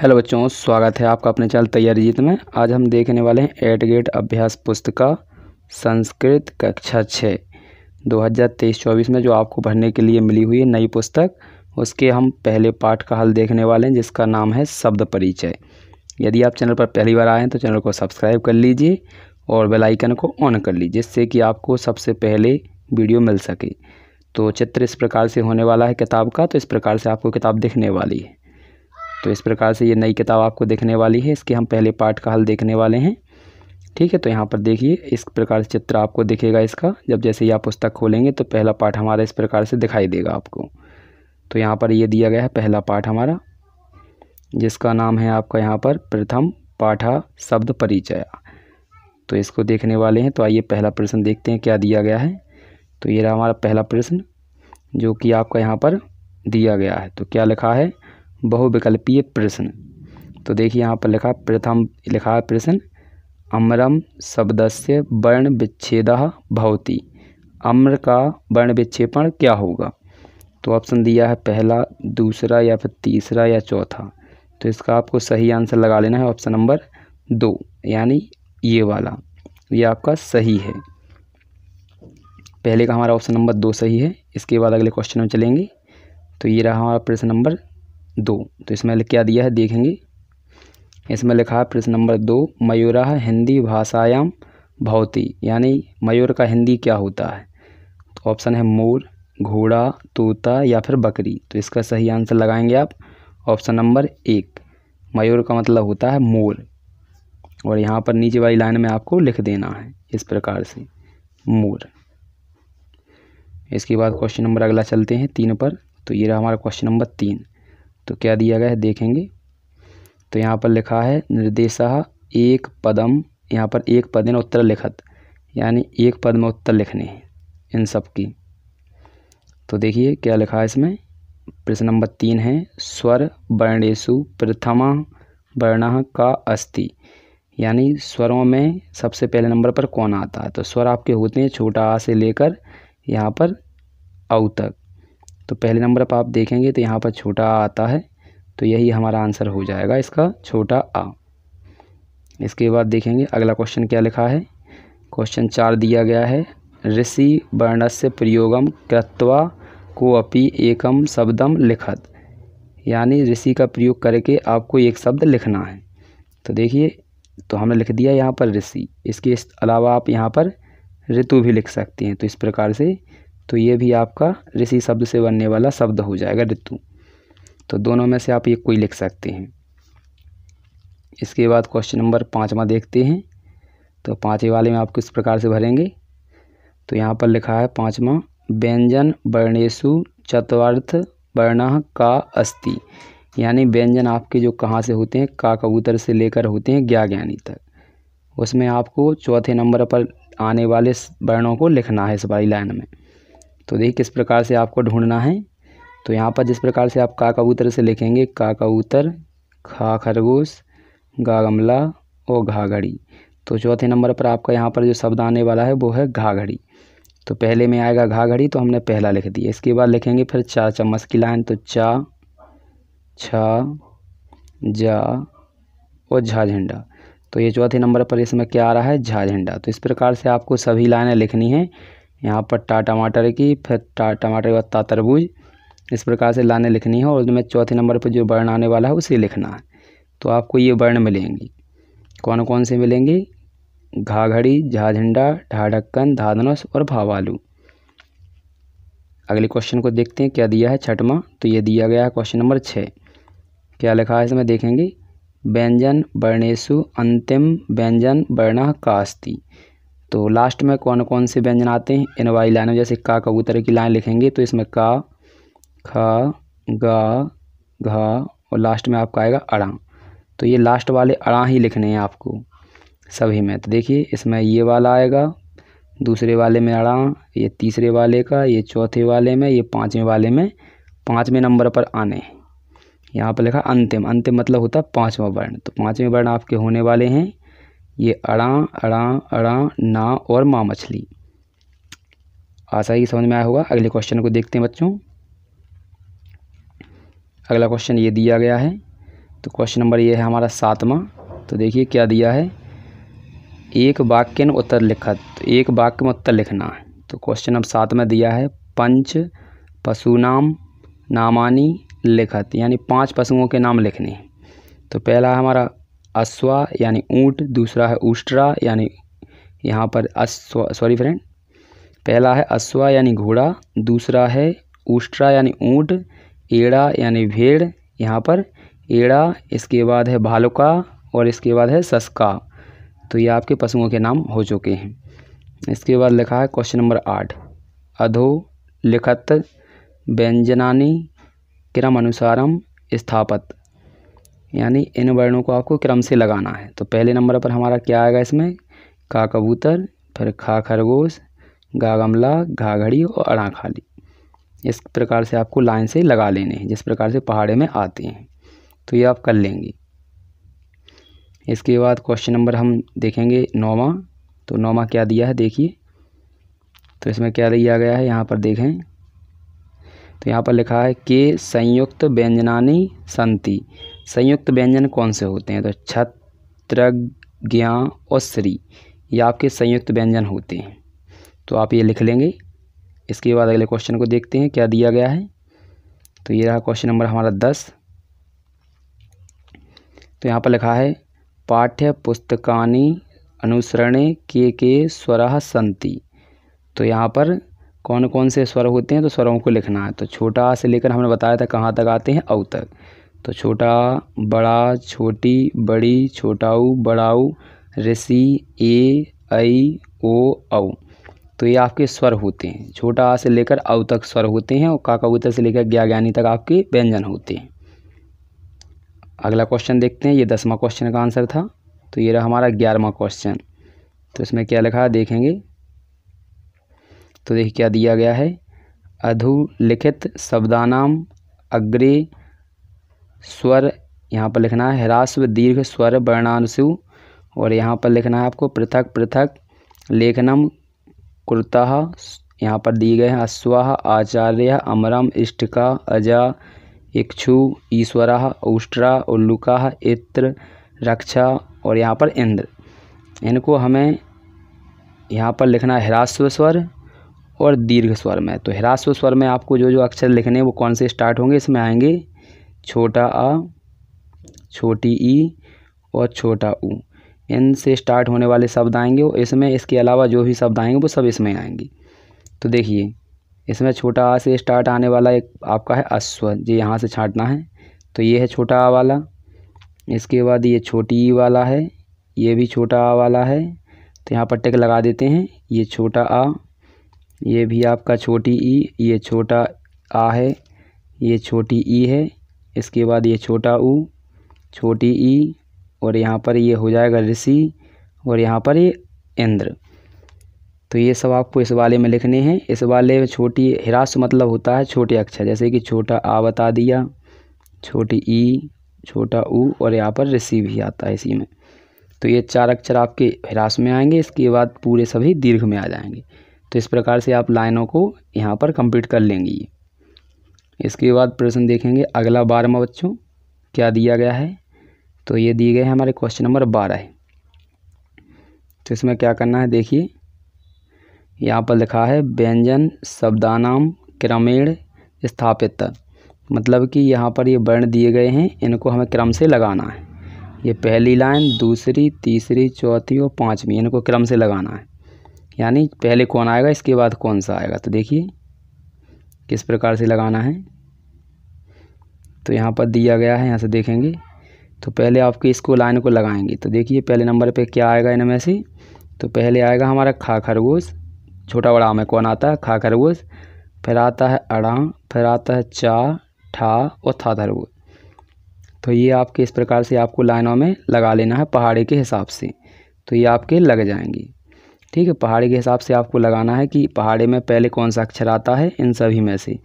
hello बच्चों स्वागत है आपका अपने चैनल तैयारी जीत में आज हम देखने वाले हैं एट गेट अभ्यास पुस्तिका संस्कृत कक्षा छः 2023 चौबीस में जो आपको भरने के लिए मिली हुई है नई पुस्तक उसके हम पहले पाठ का हल देखने वाले हैं जिसका नाम है शब्द परिचय यदि आप चैनल पर पहली बार आए हैं तो चैनल को सब्सक्राइब कर लीजिए और बेलाइकन को ऑन कर लीजिए जिससे कि आपको सबसे पहले वीडियो मिल सके तो चित्र इस प्रकार से होने वाला है किताब का तो इस प्रकार से आपको किताब देखने वाली है तो इस प्रकार से ये नई किताब आपको देखने वाली है इसके हम पहले पार्ट का हल देखने वाले हैं ठीक है तो यहाँ पर देखिए इस प्रकार से चित्र आपको दिखेगा इसका जब जैसे ही आप पुस्तक खोलेंगे तो पहला पाठ हमारा इस प्रकार से दिखाई देगा आपको तो यहाँ पर ये दिया गया है पहला पाठ हमारा जिसका नाम है आपका यहाँ पर प्रथम पाठा शब्द परिचय तो इसको देखने वाले हैं तो आइए पहला प्रश्न देखते हैं क्या दिया गया है तो ये रहा हमारा पहला प्रश्न जो कि आपका यहाँ पर दिया गया है तो क्या लिखा है बहुविकल्पीय प्रश्न तो देखिए यहाँ पर लिखा प्रथम लिखा है प्रश्न अम्रम शब्द से वर्ण विच्छेद भवती अम्र का वर्ण विक्षेपण क्या होगा तो ऑप्शन दिया है पहला दूसरा या फिर तीसरा या चौथा तो इसका आपको सही आंसर लगा लेना है ऑप्शन नंबर दो यानी ये वाला ये आपका सही है पहले का हमारा ऑप्शन नंबर दो सही है इसके बाद अगले क्वेश्चन में चलेंगे तो ये रहा हमारा प्रश्न नंबर दो तो इसमें क्या दिया है देखेंगे इसमें लिखा है प्रश्न नंबर दो मयूरा हिंदी भाषायाम भौती यानी मयूर का हिंदी क्या होता है तो ऑप्शन है मोर घोड़ा तोता या फिर बकरी तो इसका सही आंसर लगाएंगे आप ऑप्शन नंबर एक मयूर का मतलब होता है मोर और यहाँ पर नीचे वाली लाइन में आपको लिख देना है इस प्रकार से मोर इसके बाद क्वेश्चन नंबर अगला चलते हैं तीन पर तो ये रहा हमारा क्वेश्चन नंबर तीन तो क्या दिया गया है देखेंगे तो यहाँ पर लिखा है निर्देशा एक पदम यहाँ पर एक पदन उत्तर लिखत यानी एक पद में उत्तर लिखने इन सब की तो देखिए क्या लिखा है इसमें प्रश्न नंबर तीन है स्वर वर्णेशु प्रथमा वर्ण का अस्ति यानी स्वरों में सबसे पहले नंबर पर कौन आता है तो स्वर आपके होते हैं छोटा आ से लेकर यहाँ पर औ तक तो पहले नंबर पर आप देखेंगे तो यहाँ पर छोटा आ आता है तो यही हमारा आंसर हो जाएगा इसका छोटा आ इसके बाद देखेंगे अगला क्वेश्चन क्या लिखा है क्वेश्चन चार दिया गया है ऋषि वर्णस्य प्रयोगम कृत्वा को अपि एकम शब्दम लिखत यानी ऋषि का प्रयोग करके आपको एक शब्द लिखना है तो देखिए तो हमने लिख दिया यहाँ पर ऋषि इसके इस अलावा आप यहाँ पर ऋतु भी लिख सकते हैं तो इस प्रकार से तो ये भी आपका ऋषि शब्द से बनने वाला शब्द हो जाएगा ऋतु तो दोनों में से आप ये कोई लिख सकते हैं इसके बाद क्वेश्चन नंबर पाँचवा देखते हैं तो पाँचवें वाले में आप किस प्रकार से भरेंगे तो यहाँ पर लिखा है पाँचवा व्यंजन वर्णेशु चतुर्थ वर्ण का अस्ति यानी व्यंजन आपके जो कहाँ से होते हैं का कबूतर से लेकर होते हैं ज्ञा ज्ञानी तक उसमें आपको चौथे नंबर पर आने वाले वर्णों को लिखना है इस वाली लाइन में तो देखिए किस प्रकार से आपको ढूंढना है तो यहाँ पर जिस प्रकार से आप का कबूतर से लिखेंगे का कबूतर खा खरगोश गा गमला और घाघड़ी तो चौथे नंबर पर आपका यहाँ पर जो शब्द आने वाला है वो है घाघड़ी तो पहले में आएगा घाघड़ी तो हमने पहला लिख दिया इसके बाद लिखेंगे फिर चा चम्मच की लाइन तो चा छा जा और झा झंडा तो ये चौथे नंबर पर इसमें क्या आ रहा है झा झंडा तो इस प्रकार से आपको सभी लाइनें लिखनी हैं यहाँ पर टा टमाटर की फिर टा टमाटर के बाद ता तरबूज इस प्रकार से लाने लिखनी है और उसमें चौथे नंबर पर जो वर्ण आने वाला है उसे लिखना है तो आपको ये वर्ण मिलेंगी कौन कौन से मिलेंगी घाघड़ी झाझंडा ढाढक्कन धाधनस और भावालू अगले क्वेश्चन को देखते हैं क्या दिया है छठवा तो ये दिया गया है क्वेश्चन नंबर छः क्या लिखा है इसमें देखेंगे व्यंजन वर्णेशु अंतिम व्यंजन वर्ण कास्ती तो लास्ट में कौन कौन से व्यंजन आते हैं इन वाली लाइनों जैसे का कबूतर की लाइन लिखेंगे तो इसमें का ख ग घ और लास्ट में आपका आएगा अड़ा तो ये लास्ट वाले अड़ा ही लिखने हैं आपको सभी में तो देखिए इसमें ये वाला आएगा दूसरे वाले में अड़ा ये तीसरे वाले का ये चौथे वाले में ये पाँचवें वाले में पाँचवें नंबर पर आने यहाँ पर लिखा अंतिम अंतिम मतलब होता है पाँचवा वर्ण तो पाँचवें वर्ण आपके होने वाले हैं ये अड़ा अड़ा अड़ा ना और माँ मछली आशा ही समझ में आया होगा अगले क्वेश्चन को देखते हैं बच्चों अगला क्वेश्चन ये दिया गया है तो क्वेश्चन नंबर ये है हमारा सातवां तो देखिए क्या दिया है एक वाक्य में उत्तर लिखा तो एक वाक्य में उत्तर लिखना है तो क्वेश्चन अब सात में दिया है पंच पशुनाम नामानी लिखत यानी पांच पशुओं के नाम लिखने तो पहला हमारा अश्वा यानी ऊँट दूसरा है उष्ट्रा यानी यहाँ पर अश्व सॉरी फ्रेंड पहला है अश्वा यानी घोड़ा दूसरा है उष्ट्रा यानी ऊँट एड़ा यानी भेड़ यहाँ पर एड़ा इसके बाद है भालुका और इसके बाद है सस्का तो ये आपके पशुओं के नाम हो चुके हैं इसके बाद लिखा है क्वेश्चन नंबर आठ अधो लिखत व्यंजनानी क्रम अनुसारम स्थापत यानी इन वर्णों को आपको क्रम से लगाना है तो पहले नंबर पर हमारा क्या आएगा इसमें का कबूतर फिर खा खरगोश गा गमला घा घड़ी और अड़ा खाली इस प्रकार से आपको लाइन से लगा लेने हैं जिस प्रकार से पहाड़े में आते हैं तो ये आप कर लेंगे इसके बाद क्वेश्चन नंबर हम देखेंगे नौवा तो नौवा क्या दिया है देखिए तो इसमें क्या दिया गया है यहाँ पर देखें तो यहाँ पर लिखा है के संयुक्त व्यंजनानी संति संयुक्त व्यंजन कौन से होते हैं तो ज्ञा और श्री ये आपके संयुक्त व्यंजन होते हैं तो आप ये लिख लेंगे इसके बाद अगले क्वेश्चन को देखते हैं क्या दिया गया है तो ये रहा क्वेश्चन नंबर हमारा दस तो यहाँ पर लिखा है पाठ्य पुस्तकानी अनुसरणे के के स्वरा संति तो यहाँ पर कौन कौन से स्वर होते हैं तो स्वरों को लिखना है तो छोटा से लेकर हमने बताया था कहाँ तक आते हैं अव तक तो छोटा बड़ा छोटी बड़ी छोटाऊ बड़ाऊ ऋषि ए आई ओ औ तो ये आपके स्वर होते हैं छोटा आ से लेकर औ तक स्वर होते हैं और काकाउतर से लेकर ज्ञा ज्ञानी तक आपके व्यंजन होते हैं अगला क्वेश्चन देखते हैं ये दसवां क्वेश्चन का आंसर था तो ये रहा हमारा ग्यारहवा क्वेश्चन तो इसमें क्या लिखा है देखेंगे तो देखिए क्या दिया गया है लिखित शब्दानाम अग्रे स्वर यहाँ पर लिखना है ह्रास्व दीर्घ स्वर वर्णांशु और यहाँ पर लिखना है आपको पृथक पृथक लेखनम कुर्ता यहाँ पर दिए गए हैं अश्वा आचार्य अमरम इष्टिका अजा इक्षु ईश्वर उष्ट्रा उल्लुका इत्र रक्षा और यहाँ पर इंद्र इनको हमें यहाँ पर लिखना है ह्रास्व स्वर और दीर्घ स्वर में तो ह्रास्व स्वर में आपको जो जो अक्षर लिखने हैं वो कौन से स्टार्ट होंगे इसमें आएंगे छोटा आ छोटी ई और छोटा ऊ इन से स्टार्ट होने वाले शब्द आएंगे और इसमें इसके अलावा जो भी शब्द आएंगे वो सब इसमें आएंगे तो देखिए इसमें छोटा आ से स्टार्ट आने वाला एक आपका है अश्व जो यहाँ से छाँटना है तो ये है छोटा आ वाला इसके बाद ये छोटी ई वाला है ये भी छोटा आ वाला है तो यहाँ पर टिक लगा देते हैं ये छोटा आ ये भी आपका छोटी ई ये छोटा आ है ये छोटी ई है इसके बाद ये छोटा ऊ छोटी ई और यहाँ पर ये हो जाएगा ऋषि और यहाँ पर ये इंद्र तो ये सब आपको इस वाले में लिखने हैं इस वाले में छोटी हिरास मतलब होता है छोटे अक्षर जैसे कि छोटा आ बता दिया छोटी ई छोटा ऊ और यहाँ पर ऋषि भी आता है इसी में तो ये चार अक्षर आपके हिरास में आएंगे इसके बाद पूरे सभी दीर्घ में आ जाएंगे तो इस प्रकार से आप लाइनों को यहाँ पर कंप्लीट कर लेंगी इसके बाद प्रश्न देखेंगे अगला बारहवा बच्चों क्या दिया गया है तो ये दिए गए हैं हमारे क्वेश्चन नंबर बारह तो इसमें क्या करना है देखिए यहाँ पर लिखा है व्यंजन शब्दानाम क्रमेण स्थापित मतलब कि यहाँ पर ये वर्ण दिए गए हैं इनको हमें क्रम से लगाना है ये पहली लाइन दूसरी तीसरी चौथी और पाँचवीं इनको क्रम से लगाना है यानी पहले कौन आएगा इसके बाद कौन सा आएगा तो देखिए किस प्रकार से लगाना है तो यहाँ पर दिया गया है यहाँ से देखेंगे तो पहले आपके इसको लाइन को लगाएंगे तो देखिए पहले नंबर पे क्या आएगा इनमें से तो पहले आएगा हमारा खा खरगोश छोटा बड़ा में कौन आता है खा खरगोश फिर आता है अड़ा फिर आता है चा ठा और था खरगोश तो ये आपके इस प्रकार से आपको लाइनों में लगा लेना है पहाड़ी के हिसाब से तो ये आपके लग जाएंगी ठीक है पहाड़ी के हिसाब से आपको लगाना है कि पहाड़ी में पहले कौन सा अक्षर आता है इन सभी में से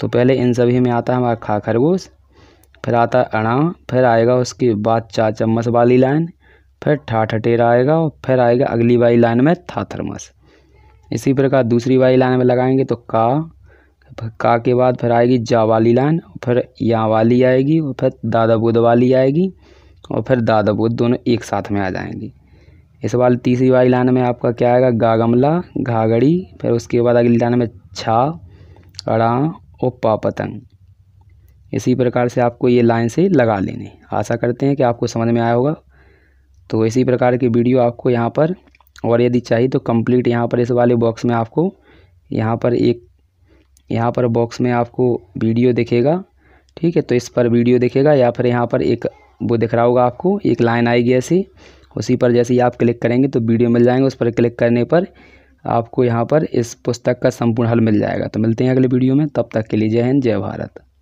तो पहले इन सभी में आता है हमारा खा खरगोश फिर आता है अड़ा फिर आएगा उसके बाद चार चम्मच वाली लाइन फिर ठाठटेरा आएगा और फिर आएगा अगली वाली लाइन में था थर्मस इसी प्रकार दूसरी वाली लाइन में लगाएंगे तो का का के बाद फिर आएगी जा वाली लाइन फिर या वाली आएगी और फिर दादा बुद वाली आएगी और फिर दादा बुद दोनों एक साथ में आ जाएंगी इस बार तीसरी वाली लाइन में आपका क्या आएगा गा गमला घाघड़ी फिर उसके बाद अगली लाइन में छा अड़ा और पा पतंग इसी प्रकार से आपको ये लाइन से लगा लेने आशा करते हैं कि आपको समझ में आया होगा तो इसी प्रकार की वीडियो आपको यहाँ पर और यदि चाहिए तो कंप्लीट यहाँ पर इस वाले बॉक्स में आपको यहाँ पर एक यहाँ पर बॉक्स में आपको वीडियो दिखेगा ठीक है तो इस पर वीडियो दिखेगा या फिर यहाँ पर एक वो दिख रहा होगा आपको एक लाइन आएगी ऐसी उसी पर जैसे ही आप क्लिक करेंगे तो वीडियो मिल जाएंगे उस पर क्लिक करने पर आपको यहाँ पर इस पुस्तक का संपूर्ण हल मिल जाएगा तो मिलते हैं अगले वीडियो में तब तक के लिए जय हिंद जय भारत